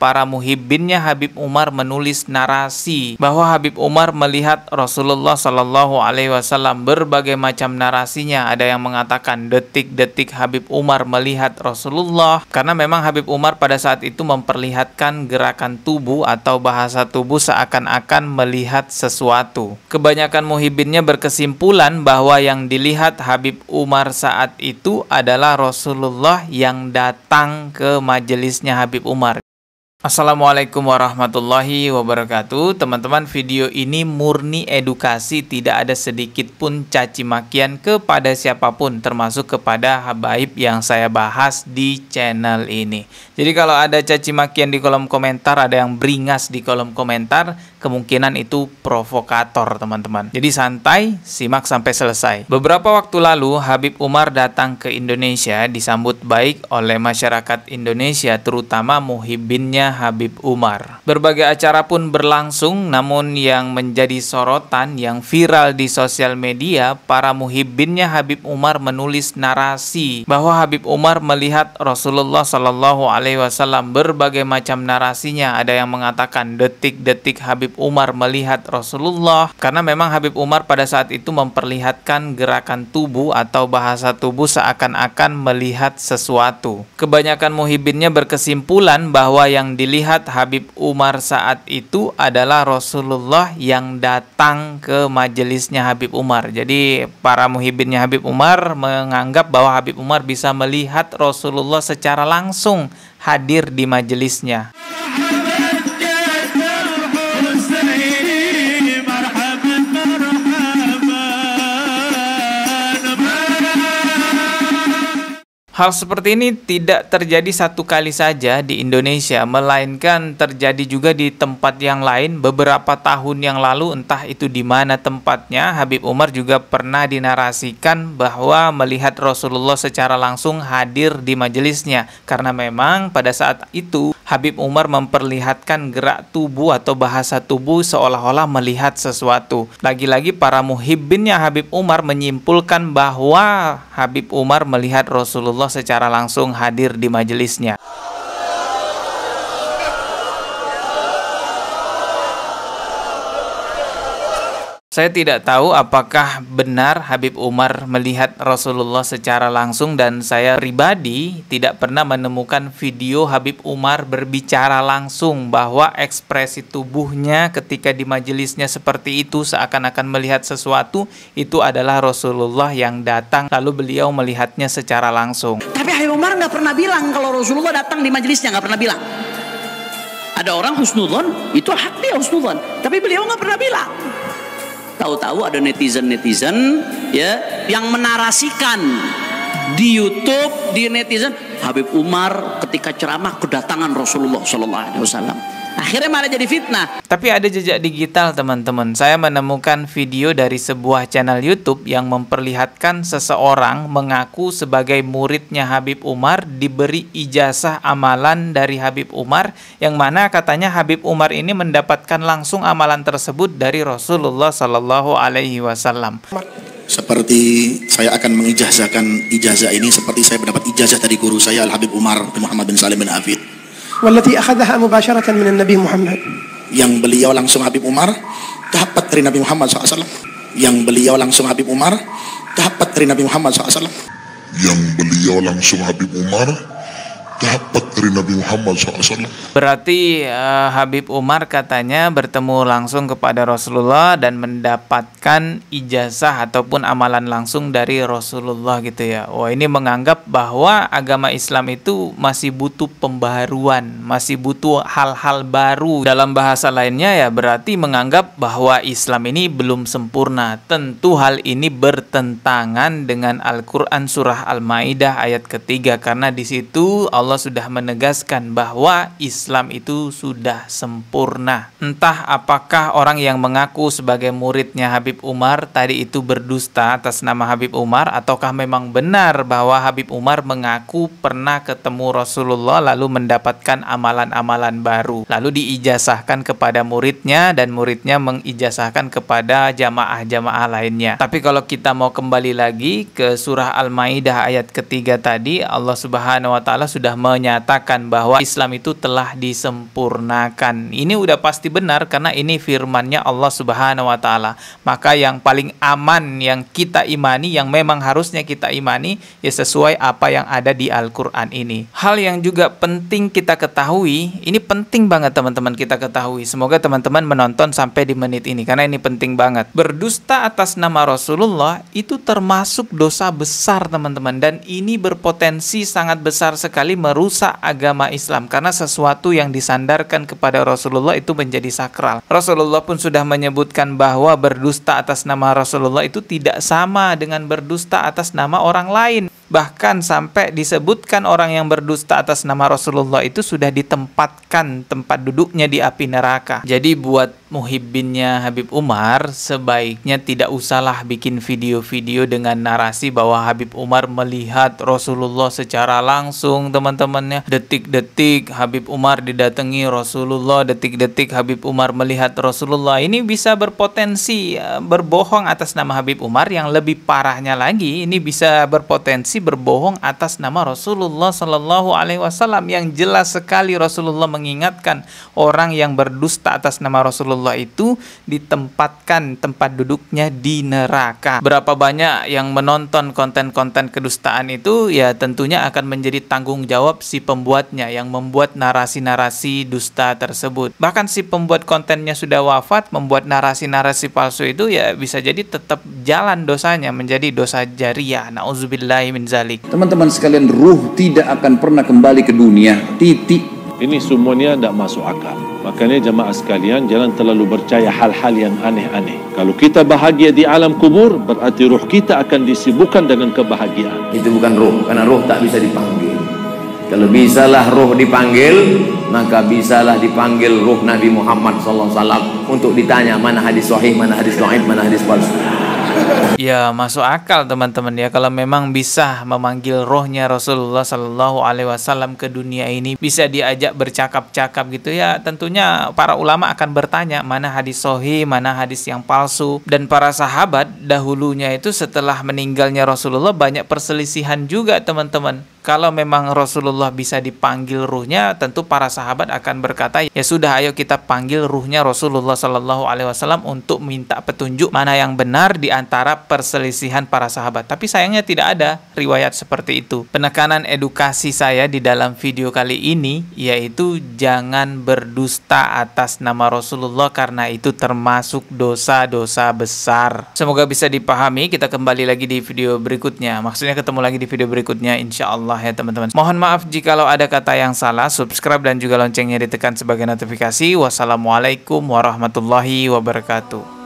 para muhibbinnya Habib Umar menulis narasi bahwa Habib Umar melihat Rasulullah Shallallahu Alaihi Wasallam berbagai macam narasinya ada yang mengatakan detik-detik Habib Umar melihat Rasulullah karena memang Habib Umar pada saat itu memperlihatkan gerakan tubuh atau bahasa tubuh seakan-akan melihat sesuatu kebanyakan muhibbinnya berkesimpulan bahwa yang dilihat Habib Umar saat itu adalah Rasulullah yang datang ke majelisnya Habib Umar Assalamualaikum warahmatullahi wabarakatuh. Teman-teman, video ini murni edukasi, tidak ada sedikit pun caci makian kepada siapapun termasuk kepada habaib yang saya bahas di channel ini. Jadi kalau ada caci makian di kolom komentar, ada yang beringas di kolom komentar, kemungkinan itu provokator, teman-teman. Jadi santai, simak sampai selesai. Beberapa waktu lalu Habib Umar datang ke Indonesia disambut baik oleh masyarakat Indonesia terutama muhibinnya Habib Umar. Berbagai acara pun berlangsung, namun yang menjadi sorotan yang viral di sosial media, para muhibbinnya Habib Umar menulis narasi bahwa Habib Umar melihat Rasulullah Shallallahu Alaihi Wasallam berbagai macam narasinya. Ada yang mengatakan detik-detik Habib Umar melihat Rasulullah, karena memang Habib Umar pada saat itu memperlihatkan gerakan tubuh atau bahasa tubuh seakan-akan melihat sesuatu. Kebanyakan muhibbinnya berkesimpulan bahwa yang dilihat Habib Umar saat itu adalah Rasulullah yang datang ke majelisnya Habib Umar. Jadi para muhibinnya Habib Umar menganggap bahwa Habib Umar bisa melihat Rasulullah secara langsung hadir di majelisnya. Hal seperti ini tidak terjadi satu kali saja di Indonesia, melainkan terjadi juga di tempat yang lain beberapa tahun yang lalu, entah itu di mana tempatnya. Habib Umar juga pernah dinarasikan bahwa melihat Rasulullah secara langsung hadir di majelisnya, karena memang pada saat itu Habib Umar memperlihatkan gerak tubuh atau bahasa tubuh seolah-olah melihat sesuatu. Lagi-lagi para muhibbinnya Habib Umar menyimpulkan bahwa Habib Umar melihat Rasulullah secara langsung hadir di majelisnya. Saya tidak tahu apakah benar Habib Umar melihat Rasulullah secara langsung dan saya pribadi tidak pernah menemukan video Habib Umar berbicara langsung bahwa ekspresi tubuhnya ketika di majelisnya seperti itu seakan-akan melihat sesuatu itu adalah Rasulullah yang datang lalu beliau melihatnya secara langsung. Tapi Habib Umar nggak pernah bilang kalau Rasulullah datang di majelisnya nggak pernah bilang. Ada orang husnudon itu hak dia husnudon tapi beliau nggak pernah bilang tahu-tahu ada netizen-netizen ya yang menarasikan di YouTube, di netizen Habib Umar ketika ceramah kedatangan Rasulullah Shallallahu alaihi wasallam. Akhirnya malah jadi fitnah. Tapi ada jejak digital teman-teman. Saya menemukan video dari sebuah channel YouTube yang memperlihatkan seseorang mengaku sebagai muridnya Habib Umar diberi ijazah amalan dari Habib Umar yang mana katanya Habib Umar ini mendapatkan langsung amalan tersebut dari Rasulullah Shallallahu Alaihi Wasallam. Seperti saya akan mengijazahkan ijazah ini seperti saya mendapat ijazah dari guru saya Al Habib Umar Muhammad bin Salim bin Afid والتي أخذها مباشرة من النبي محمد yang beliau langsung Habib Umar dapat dari Nabi Muhammad SAW yang beliau langsung Habib Umar dapat dari Nabi Muhammad SAW yang beliau langsung Habib Umar dapat dari Nabi Muhammad SAW. Berarti uh, Habib Umar katanya bertemu langsung kepada Rasulullah dan mendapatkan ijazah ataupun amalan langsung dari Rasulullah gitu ya. Wah oh, ini menganggap bahwa agama Islam itu masih butuh pembaruan, masih butuh hal-hal baru. Dalam bahasa lainnya ya berarti menganggap bahwa Islam ini belum sempurna. Tentu hal ini bertentangan dengan Al-Quran surah Al-Maidah ayat ketiga karena di situ Allah Allah sudah menegaskan bahwa Islam itu sudah sempurna. Entah apakah orang yang mengaku sebagai muridnya Habib Umar tadi itu berdusta atas nama Habib Umar ataukah memang benar bahwa Habib Umar mengaku pernah ketemu Rasulullah lalu mendapatkan amalan-amalan baru lalu diijazahkan kepada muridnya dan muridnya mengijazahkan kepada jamaah-jamaah lainnya. Tapi kalau kita mau kembali lagi ke surah Al-Maidah ayat ketiga tadi Allah Subhanahu wa taala sudah menyatakan bahwa Islam itu telah disempurnakan. Ini udah pasti benar karena ini firmannya Allah Subhanahu wa taala. Maka yang paling aman yang kita imani yang memang harusnya kita imani ya sesuai apa yang ada di Al-Qur'an ini. Hal yang juga penting kita ketahui, ini penting banget teman-teman kita ketahui. Semoga teman-teman menonton sampai di menit ini karena ini penting banget. Berdusta atas nama Rasulullah itu termasuk dosa besar teman-teman dan ini berpotensi sangat besar sekali merusak agama Islam karena sesuatu yang disandarkan kepada Rasulullah itu menjadi sakral. Rasulullah pun sudah menyebutkan bahwa berdusta atas nama Rasulullah itu tidak sama dengan berdusta atas nama orang lain bahkan sampai disebutkan orang yang berdusta atas nama Rasulullah itu sudah ditempatkan tempat duduknya di api neraka. Jadi buat muhibbinnya Habib Umar sebaiknya tidak usahlah bikin video-video dengan narasi bahwa Habib Umar melihat Rasulullah secara langsung teman-temannya detik-detik Habib Umar didatangi Rasulullah detik-detik Habib Umar melihat Rasulullah ini bisa berpotensi ya, berbohong atas nama Habib Umar yang lebih parahnya lagi ini bisa berpotensi masih berbohong atas nama Rasulullah Shallallahu Alaihi Wasallam yang jelas sekali Rasulullah mengingatkan orang yang berdusta atas nama Rasulullah itu ditempatkan tempat duduknya di neraka. Berapa banyak yang menonton konten-konten kedustaan itu ya tentunya akan menjadi tanggung jawab si pembuatnya yang membuat narasi-narasi dusta tersebut. Bahkan si pembuat kontennya sudah wafat membuat narasi-narasi palsu itu ya bisa jadi tetap jalan dosanya menjadi dosa jariah. Nauzubillahimin. Uzubillahimin zalik. Teman-teman sekalian, ruh tidak akan pernah kembali ke dunia. Titik. Ini semuanya tidak masuk akal. Makanya jamaah sekalian jangan terlalu percaya hal-hal yang aneh-aneh. Kalau kita bahagia di alam kubur, berarti ruh kita akan disibukkan dengan kebahagiaan. Itu bukan ruh, karena ruh tak bisa dipanggil. Kalau bisalah ruh dipanggil, maka bisalah dipanggil ruh Nabi Muhammad SAW untuk ditanya mana hadis sahih, mana hadis doaib, mana hadis palsu ya masuk akal teman-teman ya kalau memang bisa memanggil rohnya Rasulullah Shallallahu Alaihi Wasallam ke dunia ini bisa diajak bercakap-cakap gitu ya tentunya para ulama akan bertanya mana hadis sohi mana hadis yang palsu dan para sahabat dahulunya itu setelah meninggalnya Rasulullah banyak perselisihan juga teman-teman kalau memang Rasulullah bisa dipanggil ruhnya, tentu para sahabat akan berkata, ya sudah ayo kita panggil ruhnya Rasulullah Shallallahu Alaihi Wasallam untuk minta petunjuk mana yang benar di antara perselisihan para sahabat. Tapi sayangnya tidak ada riwayat seperti itu. Penekanan edukasi saya di dalam video kali ini yaitu jangan berdusta atas nama Rasulullah karena itu termasuk dosa-dosa besar. Semoga bisa dipahami. Kita kembali lagi di video berikutnya. Maksudnya ketemu lagi di video berikutnya, insya Allah. Allah ya teman-teman. Mohon maaf jikalau ada kata yang salah, subscribe dan juga loncengnya ditekan sebagai notifikasi. Wassalamualaikum warahmatullahi wabarakatuh.